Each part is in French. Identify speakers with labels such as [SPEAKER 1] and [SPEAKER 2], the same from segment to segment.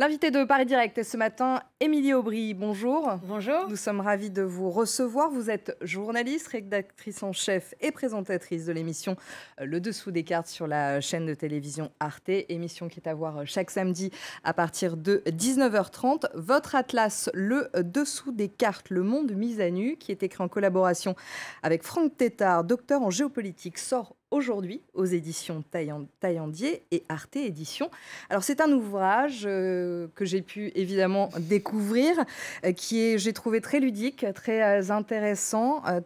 [SPEAKER 1] L'invité de Paris Direct est ce matin, Émilie Aubry. Bonjour. Bonjour. Nous sommes ravis de vous recevoir. Vous êtes journaliste, rédactrice en chef et présentatrice de l'émission euh, Le Dessous des cartes sur la chaîne de télévision Arte, émission qui est à voir euh, chaque samedi à partir de 19h30. Votre atlas Le Dessous des cartes, le monde mis à nu, qui est écrit en collaboration avec Franck Tétard, docteur en géopolitique, sort aujourd'hui aux éditions Taillandier et Arte Éditions. Alors c'est un ouvrage euh, que j'ai pu évidemment découvrir, euh, qui est, j'ai trouvé très ludique, très euh, intéressant. Euh,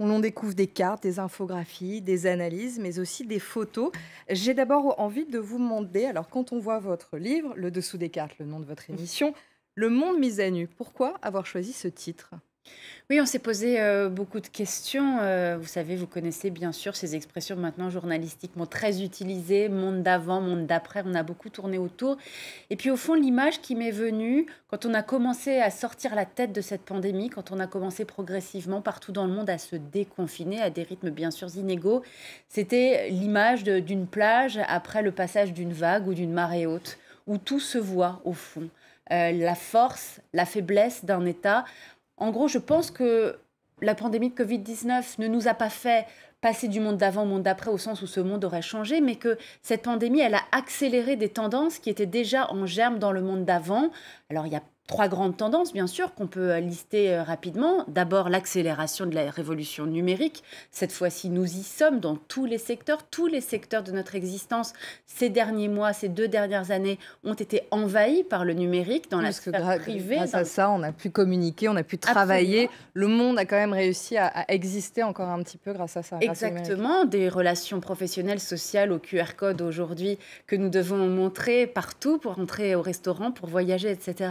[SPEAKER 1] l'on découvre des cartes, des infographies, des analyses, mais aussi des photos. J'ai d'abord envie de vous demander, alors quand on voit votre livre, Le dessous des cartes, le nom de votre émission, Le monde mis à nu, pourquoi avoir choisi ce titre
[SPEAKER 2] oui, on s'est posé euh, beaucoup de questions. Euh, vous savez, vous connaissez bien sûr ces expressions maintenant journalistiquement très utilisées, monde d'avant, monde d'après, on a beaucoup tourné autour. Et puis au fond, l'image qui m'est venue quand on a commencé à sortir la tête de cette pandémie, quand on a commencé progressivement partout dans le monde à se déconfiner à des rythmes bien sûr inégaux, c'était l'image d'une plage après le passage d'une vague ou d'une marée haute, où tout se voit au fond. Euh, la force, la faiblesse d'un État en gros, je pense que la pandémie de Covid-19 ne nous a pas fait passer du monde d'avant au monde d'après au sens où ce monde aurait changé, mais que cette pandémie, elle a accéléré des tendances qui étaient déjà en germe dans le monde d'avant. Alors, il y a trois grandes tendances, bien sûr, qu'on peut lister euh, rapidement. D'abord, l'accélération de la révolution numérique. Cette fois-ci, nous y sommes dans tous les secteurs. Tous les secteurs de notre existence, ces derniers mois, ces deux dernières années, ont été
[SPEAKER 1] envahis par le numérique dans la sphère privée. Grâce à ça, on a pu communiquer, on a pu travailler. Le monde a quand même réussi à, exister encore un petit peu grâce à ça. Exactement. Des relations
[SPEAKER 2] professionnelles, sociales, au QR code aujourd'hui, que nous devons montrer partout pour entrer au restaurant, pour voyager, etc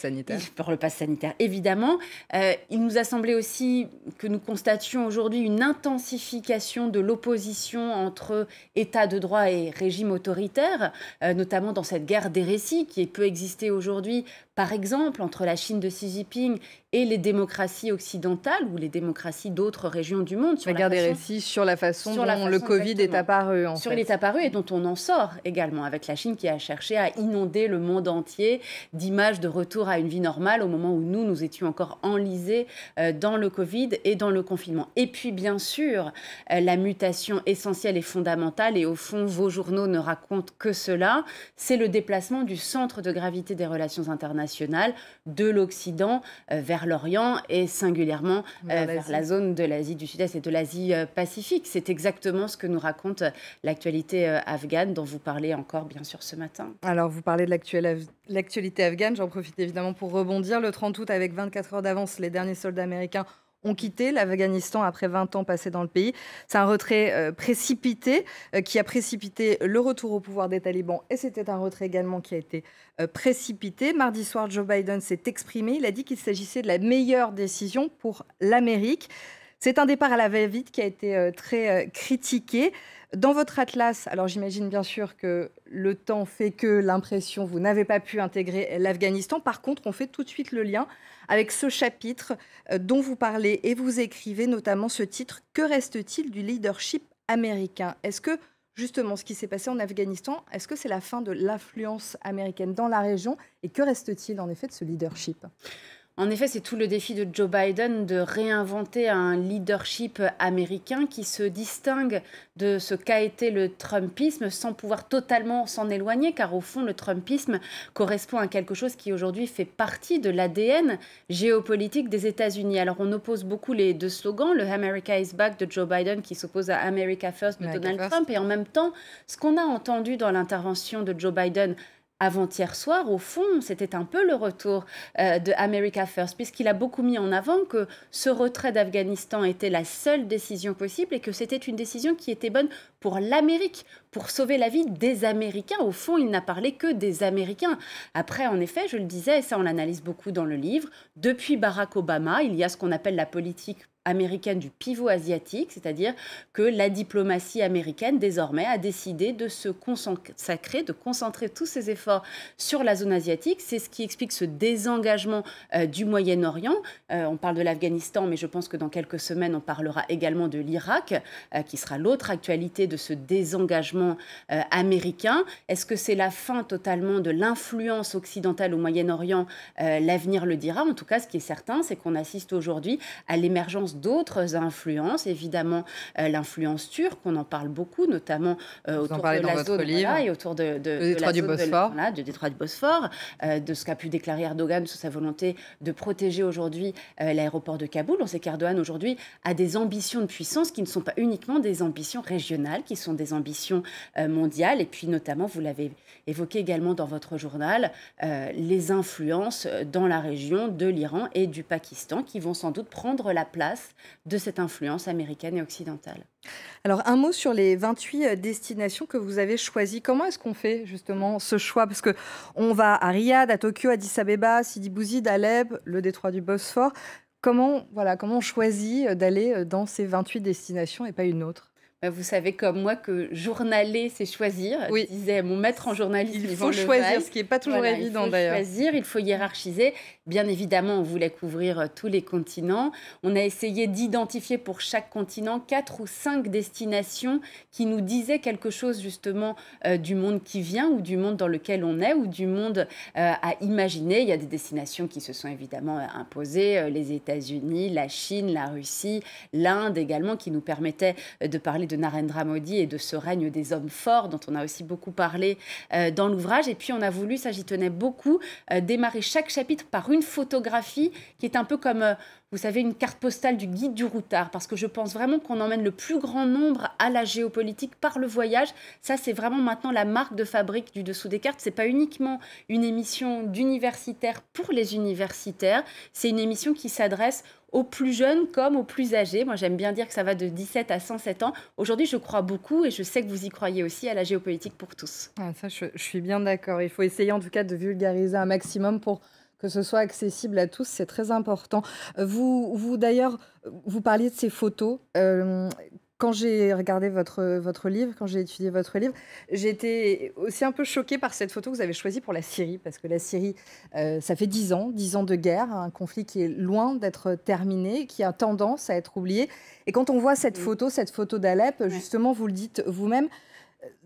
[SPEAKER 2] sanitaire. le pass sanitaire, évidemment. Euh, il nous a semblé aussi que nous constations aujourd'hui une intensification de l'opposition entre État de droit et régime autoritaire, euh, notamment dans cette guerre des récits qui peut exister aujourd'hui, par exemple, entre la Chine de Xi Jinping et les démocraties occidentales ou les démocraties d'autres régions du monde. Sur la récits sur la façon dont le Covid est apparu. En sur il est apparu et dont on en sort également, avec la Chine qui a cherché à inonder le monde entier d'images de retour à une vie normale au moment où nous, nous étions encore enlisés euh, dans le Covid et dans le confinement. Et puis, bien sûr, euh, la mutation essentielle et fondamentale, et au fond, vos journaux ne racontent que cela, c'est le déplacement du centre de gravité des relations internationales de l'Occident euh, vers l'Orient et singulièrement euh, vers la zone de l'Asie du Sud-Est et de l'Asie euh, Pacifique. C'est exactement ce que nous raconte
[SPEAKER 1] euh, l'actualité afghane dont vous parlez encore bien sûr ce matin. Alors vous parlez de l'actualité afghane, j'en profite évidemment pour rebondir. Le 30 août, avec 24 heures d'avance, les derniers soldats américains ont quitté l'Afghanistan après 20 ans passés dans le pays. C'est un retrait euh, précipité euh, qui a précipité le retour au pouvoir des talibans et c'était un retrait également qui a été euh, précipité. Mardi soir, Joe Biden s'est exprimé. Il a dit qu'il s'agissait de la meilleure décision pour l'Amérique. C'est un départ à la va-vite qui a été euh, très euh, critiqué. Dans votre atlas, alors j'imagine bien sûr que le temps fait que l'impression, vous n'avez pas pu intégrer l'Afghanistan. Par contre, on fait tout de suite le lien avec ce chapitre euh, dont vous parlez et vous écrivez notamment ce titre, Que reste-t-il du leadership américain Est-ce que justement ce qui s'est passé en Afghanistan, est-ce que c'est la fin de l'influence américaine dans la région Et que reste-t-il en effet de ce leadership en effet, c'est tout le défi de Joe Biden
[SPEAKER 2] de réinventer un leadership américain qui se distingue de ce qu'a été le Trumpisme sans pouvoir totalement s'en éloigner, car au fond, le Trumpisme correspond à quelque chose qui aujourd'hui fait partie de l'ADN géopolitique des États-Unis. Alors on oppose beaucoup les deux slogans, le America is back de Joe Biden qui s'oppose à America First de Donald Trump, et en même temps, ce qu'on a entendu dans l'intervention de Joe Biden avant-hier soir, au fond, c'était un peu le retour euh, de America First, puisqu'il a beaucoup mis en avant que ce retrait d'Afghanistan était la seule décision possible et que c'était une décision qui était bonne pour l'Amérique, pour sauver la vie des Américains. Au fond, il n'a parlé que des Américains. Après, en effet, je le disais, ça on l'analyse beaucoup dans le livre, depuis Barack Obama, il y a ce qu'on appelle la politique américaine du pivot asiatique, c'est-à-dire que la diplomatie américaine désormais a décidé de se consacrer, de concentrer tous ses efforts sur la zone asiatique. C'est ce qui explique ce désengagement euh, du Moyen-Orient. Euh, on parle de l'Afghanistan, mais je pense que dans quelques semaines, on parlera également de l'Irak, euh, qui sera l'autre actualité de ce désengagement américain. Est-ce que c'est la fin totalement de l'influence occidentale au Moyen-Orient L'avenir le dira. En tout cas, ce qui est certain, c'est qu'on assiste aujourd'hui à l'émergence d'autres influences, évidemment euh, l'influence turque, on en parle beaucoup, notamment euh, autour de la zone et autour de, du, détroit du Bosphore, euh, de ce qu'a pu déclarer Erdogan sur sa volonté de protéger aujourd'hui l'aéroport de Kaboul. On sait qu'Erdogan aujourd'hui a des ambitions de puissance qui ne sont pas uniquement des ambitions régionales, qui sont des ambitions mondiales, et puis notamment, vous l'avez évoqué également dans votre journal, les influences dans la région de l'Iran et du Pakistan qui vont sans doute
[SPEAKER 1] prendre la place de cette influence américaine et occidentale. Alors un mot sur les 28 euh, destinations que vous avez choisies. Comment est-ce qu'on fait justement ce choix Parce que on va à Riyad, à Tokyo, à Addis Abeba, Sidi Bouzid, Alep, le détroit du Bosphore. Comment, voilà, comment on choisit euh, d'aller euh, dans ces 28 destinations et pas une autre bah, vous savez comme moi
[SPEAKER 2] que journaler, c'est choisir. Oui. Je disais mon maître en journalisme. Il faut choisir, ce qui n'est pas toujours évident d'ailleurs. Il faut choisir, il faut hiérarchiser. Bien évidemment, on voulait couvrir euh, tous les continents. On a essayé d'identifier pour chaque continent quatre ou cinq destinations qui nous disaient quelque chose justement euh, du monde qui vient ou du monde dans lequel on est ou du monde euh, à imaginer. Il y a des destinations qui se sont évidemment imposées, les États-Unis, la Chine, la Russie, l'Inde également, qui nous permettaient de parler de Narendra Modi et de ce règne des hommes forts dont on a aussi beaucoup parlé euh, dans l'ouvrage. Et puis on a voulu, ça j'y tenais beaucoup, euh, démarrer chaque chapitre par une photographie qui est un peu comme euh, vous savez, une carte postale du guide du routard, parce que je pense vraiment qu'on emmène le plus grand nombre à la géopolitique par le voyage. Ça, c'est vraiment maintenant la marque de fabrique du dessous des cartes. C'est pas uniquement une émission d'universitaires pour les universitaires, c'est une émission qui s'adresse aux plus jeunes comme aux plus âgés. Moi, j'aime bien dire que ça va de 17 à 107 ans. Aujourd'hui, je crois beaucoup et je
[SPEAKER 1] sais que vous y croyez aussi à la géopolitique pour tous. Ah, ça, je suis bien d'accord. Il faut essayer en tout cas de vulgariser un maximum pour que ce soit accessible à tous, c'est très important. Euh, vous, vous d'ailleurs, euh, vous parliez de ces photos. Euh, quand j'ai regardé votre, votre livre, quand j'ai étudié votre livre, j'étais aussi un peu choquée par cette photo que vous avez choisie pour la Syrie, parce que la Syrie, ça fait dix ans, dix ans de guerre, un conflit qui est loin d'être terminé, qui a tendance à être oublié. Et quand on voit cette photo, cette photo d'Alep, justement, vous le dites vous-même,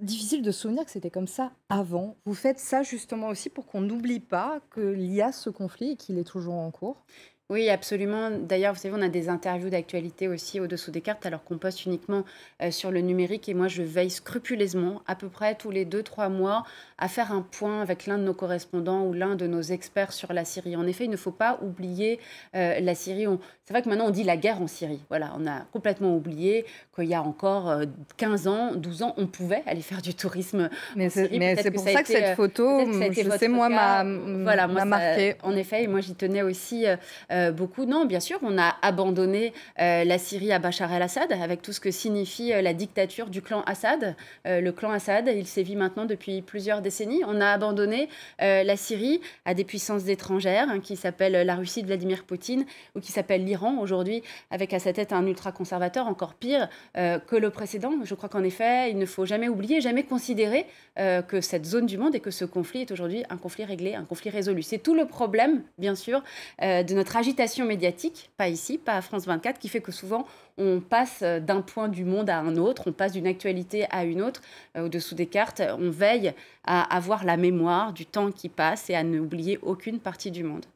[SPEAKER 1] difficile de souvenir que c'était comme ça avant. Vous faites ça justement aussi pour qu'on n'oublie pas qu'il y a ce conflit et qu'il est toujours en cours
[SPEAKER 2] oui, absolument. D'ailleurs, vous savez, on a des interviews d'actualité aussi au-dessous des cartes, alors qu'on poste uniquement euh, sur le numérique. Et moi, je veille scrupuleusement, à peu près tous les deux, trois mois, à faire un point avec l'un de nos correspondants ou l'un de nos experts sur la Syrie. En effet, il ne faut pas oublier euh, la Syrie. C'est vrai que maintenant, on dit la guerre en Syrie. Voilà, on a complètement oublié qu'il y a encore 15 euh, ans, 12 ans, on pouvait aller faire du tourisme mais en Syrie. Mais c'est pour ça, que cette photo, c'est je sais, moi, m'a voilà, marqué. en effet, et moi, j'y tenais aussi euh, beaucoup. Non, bien sûr, on a abandonné euh, la Syrie à Bachar el-Assad avec tout ce que signifie euh, la dictature du clan Assad. le clan Assad, il sévit maintenant depuis plusieurs décennies. On a abandonné la Syrie à des puissances étrangères hein, qui s'appellent la Russie de Vladimir Poutine ou qui s'appellent l'Iran aujourd'hui avec à sa tête un ultra-conservateur encore pire que le précédent. Je crois qu'en effet, il ne faut jamais oublier, jamais considérer que cette zone du monde et que ce conflit est aujourd'hui un conflit réglé, un conflit résolu. C'est tout le problème, bien sûr, de notre agitation médiatique, pas ici, pas à France 24, qui fait que souvent on passe euh, d'un point du monde à un autre, on passe d'une actualité à une autre, euh, au-dessous des cartes, on veille à avoir la mémoire du temps qui passe et à n'oublier aucune partie du monde.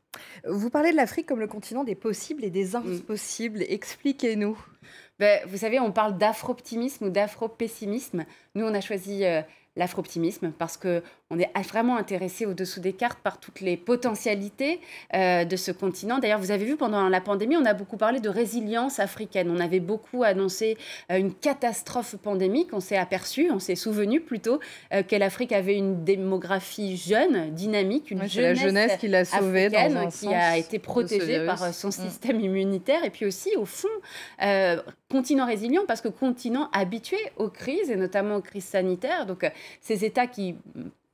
[SPEAKER 1] Vous parlez de l'Afrique comme le continent des possibles et des mm.
[SPEAKER 2] impossibles. Expliquez-nous. Ben, vous savez, on parle d'afro-optimisme ou d'afro-pessimisme. Nous, on a choisi euh, l'afro-optimisme parce que on est vraiment intéressé au-dessous des cartes par toutes les potentialités euh, de ce continent. D'ailleurs, vous avez vu, pendant la pandémie, on a beaucoup parlé de résilience africaine. On avait beaucoup annoncé euh, une catastrophe pandémique. On s'est aperçu, on s'est souvenu plutôt euh, l'Afrique avait une démographie jeune, dynamique, une jeunesse, la qui l'a sauvée, dans qui a été protégée par euh, son mm. système immunitaire. Et puis aussi, au fond, continent résilient parce que continent habitué aux crises et notamment aux crises sanitaires. Donc, ces États qui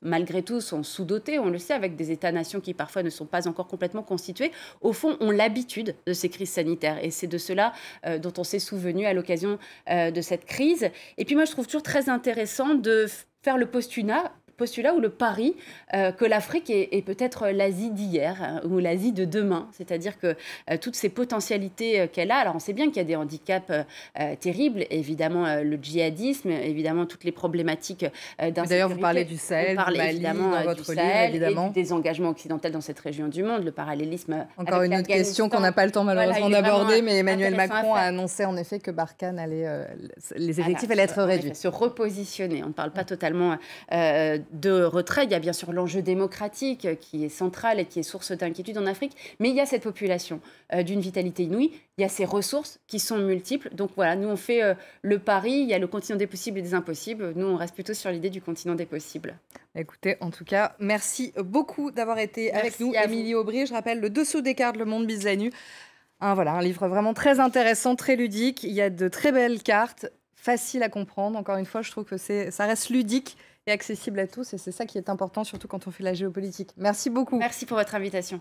[SPEAKER 2] malgré tout, sont sous-dotés, on le sait, avec des États-nations qui parfois ne sont pas encore complètement constitués, au fond, ont l'habitude de ces crises sanitaires. Et c'est de cela euh, dont on s'est souvenu à l'occasion euh, de cette crise. Et puis moi, je trouve toujours très intéressant de faire le postulat postulat ou le pari euh, que l'Afrique est, peut-être l'Asie d'hier hein, ou l'Asie de demain, c'est-à-dire que euh, toutes ces potentialités euh, qu'elle a, alors on sait bien qu'il y a des handicaps terribles, évidemment le djihadisme, évidemment toutes les problématiques d'un. D'ailleurs, vous parlez du Sahel, vous Mali, évidemment dans du Sahel et dans cette région du monde, le parallélisme. Encore une autre question qu'on n'a pas le temps malheureusement d'aborder, mais Emmanuel Macron a
[SPEAKER 1] annoncé en effet que Barkhane allait, les effectifs allaient être réduits.
[SPEAKER 2] Se repositionner, on ne parle pas totalement de retrait. Il y a bien sûr l'enjeu démocratique euh, qui est central et qui est source d'inquiétude en Afrique, mais il y a cette population euh, d'une vitalité inouïe, il y a ces ressources qui sont multiples. Donc voilà, nous on fait euh, le pari, il y a le continent des possibles et des impossibles.
[SPEAKER 1] Nous on reste plutôt sur l'idée du continent des possibles. Écoutez, en tout cas, merci beaucoup d'avoir été avec nous, Émilie Aubry. Je rappelle le dessous des cartes, le monde bis voilà, un livre vraiment très intéressant, très ludique. Il y a de très belles cartes, faciles à comprendre. Encore une fois, je trouve que ça reste ludique et accessible à tous. Et c'est ça qui est important, surtout quand on fait la géopolitique. Merci beaucoup. Merci pour votre invitation.